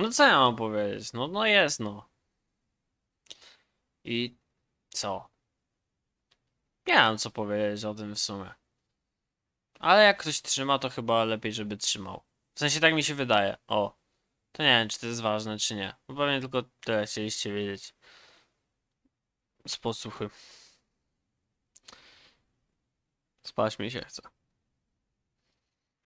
No co ja mam powiedzieć? No, no jest no. I co? Nie mam co powiedzieć o tym w sumie. Ale jak ktoś trzyma, to chyba lepiej, żeby trzymał. W sensie tak mi się wydaje. O. To nie wiem, czy to jest ważne, czy nie. Bo pewnie tylko tyle chcieliście wiedzieć. Z podsłuchy. Spać mi się chce.